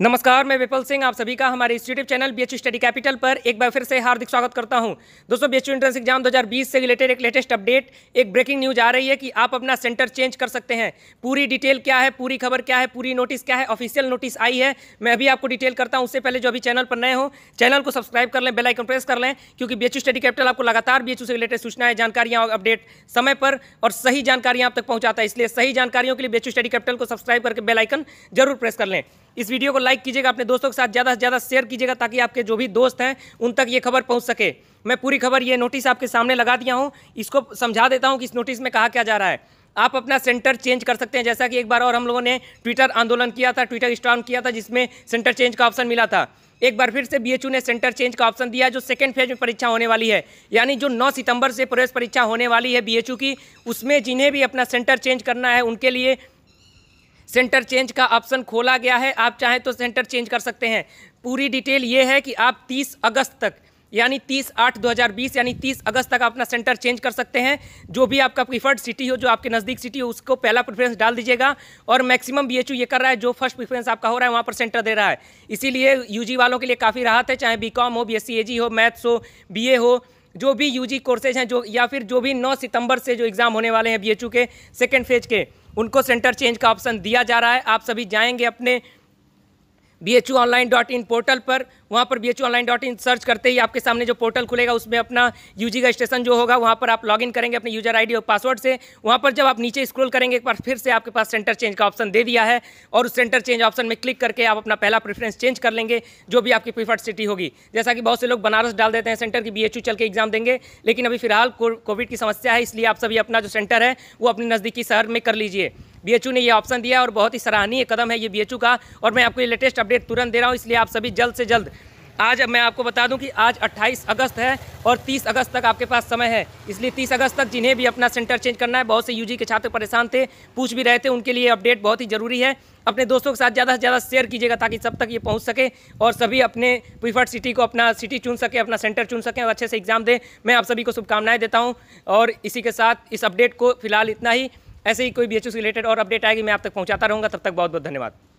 नमस्कार मैं विपल सिंह आप सभी का हमारे इस YouTube channel B H study capital पर एक बार फिर से हार्दिक स्वागत करता हूं दोस्तों बी एच एंट्रेंस एग्जाम 2020 से रिलेटेड एक लेटेस्ट अपडेट एक ब्रेकिंग न्यूज आ रही है कि आप अपना सेंटर चेंज कर सकते हैं पूरी डिटेल क्या है पूरी खबर क्या है पूरी नोटिस क्या है ऑफिशियल नोटिस आई है मैं अभी आपको डिटेल करता हूँ उससे पहले जो अभी चैनल पर नए हो चैनल को सब्सक्राइब कर लें बेलाइकन प्रेस कर लें क्योंकि बी स्टडी कैपिटल आपको लगातार बी से रिलेटेड सूचनाएं जानकारियाँ और अपडेट समय पर और सही जानकारियाँ आप तक पहुँचाता है इसलिए सही जानकारियों के लिए बी स्टडी कैपिटल को सब्सक्राइब करके बेलाइकन जरूर प्रेस कर लें इस वीडियो को लाइक कीजिएगा अपने दोस्तों के साथ ज़्यादा से ज़्यादा शेयर कीजिएगा ताकि आपके जो भी दोस्त हैं उन तक ये खबर पहुँच सके मैं पूरी खबर ये नोटिस आपके सामने लगा दिया हूँ इसको समझा देता हूँ कि इस नोटिस में कहा क्या जा रहा है आप अपना सेंटर चेंज कर सकते हैं जैसा कि एक बार और हम लोगों ने ट्विटर आंदोलन किया था ट्विटर स्टॉन किया था जिसमें सेंटर चेंज का ऑप्शन मिला था एक बार फिर से बीएचयू ने सेंटर चेंज का ऑप्शन दिया जो सेकेंड फेज में परीक्षा होने वाली है यानी जो 9 सितंबर से प्रवेश परीक्षा होने वाली है बीएचयू की उसमें जिन्हें भी अपना सेंटर चेंज करना है उनके लिए सेंटर चेंज का ऑप्शन खोला गया है आप चाहें तो सेंटर चेंज कर सकते हैं पूरी डिटेल ये है कि आप तीस अगस्त तक यानी 30 आठ 2020 यानी 30 अगस्त तक अपना सेंटर चेंज कर सकते हैं जो भी आपका प्रीफर्ड सिटी हो जो आपके नज़दीक सिटी हो उसको पहला प्रेफरेंस डाल दीजिएगा और मैक्सिमम बीएचयू ये कर रहा है जो फर्स्ट प्रेफरेंस आपका हो रहा है वहाँ पर सेंटर दे रहा है इसीलिए यूजी वालों के लिए काफ़ी राहत है चाहे बी हो बीएससीएजी हो मैथ्स हो बी हो जो भी यू कोर्सेज हैं जो या फिर जो भी नौ सितंबर से जो एग्ज़ाम होने वाले हैं बी के सेकेंड फेज के उनको सेंटर चेंज का ऑप्शन दिया जा रहा है आप सभी जाएंगे अपने B H U online dot in portal पर वहाँ पर B H U online dot in search करते ही आपके सामने जो पोर्टल खुलेगा उसमें अपना यू जी का स्टेशन जो होगा वहाँ पर आप लॉग इन करेंगे अपने यूजर आई डी और पासवर्ड से वहाँ पर जब आप नीचे स्क्रॉल करेंगे एक बार फिर से आपके पास सेंटर चेंज का ऑप्शन दे दिया है और उस सेंटर चेंज ऑप्शन में क्लिक करके आप अपना पहला प्रेफरेंस चेंज कर लेंगे जो भी आपकी प्रीफर्ड सिटी होगी जैसा कि बहुत से लोग बनारस डाल देते हैं सेंटर की बी एच यू चल के एग्जाम देंगे लेकिन अभी फिलहाल कोविड की समस्या है इसलिए आप सभी अपना जो सेंटर है वो अपने नज़दीकी शहर में कर लीजिए बी ने यह ऑप्शन दिया और बहुत ही सराहनीय कदम है ये बी का और मैं आपको ये लेटेस्ट अपडेट तुरंत दे रहा हूँ इसलिए आप सभी जल्द से जल्द आज मैं आपको बता दूं कि आज 28 अगस्त है और 30 अगस्त तक आपके पास समय है इसलिए 30 अगस्त तक जिन्हें भी अपना सेंटर चेंज करना है बहुत से यूजी के छात्र परेशान थे पूछ भी रहे थे उनके लिए अपडेट बहुत ही ज़रूरी है अपने दोस्तों के साथ ज़्यादा से ज़्यादा शेयर कीजिएगा ताकि सब तक ये पहुँच सके और सभी अपने प्रीफर्ड सिटी को अपना सिटी चुन सकें अपना सेंटर चुन सकें और अच्छे से एग्ज़ाम दें मैं आप सभी को शुभकामनाएँ देता हूँ और इसी के साथ इस अपडेट को फिलहाल इतना ही ऐसे ही कोई बी एच रिलेटेड और अपडेट आएगी मैं आप तक पहुँचाता रहूँगा तब तक बहुत बहुत धन्यवाद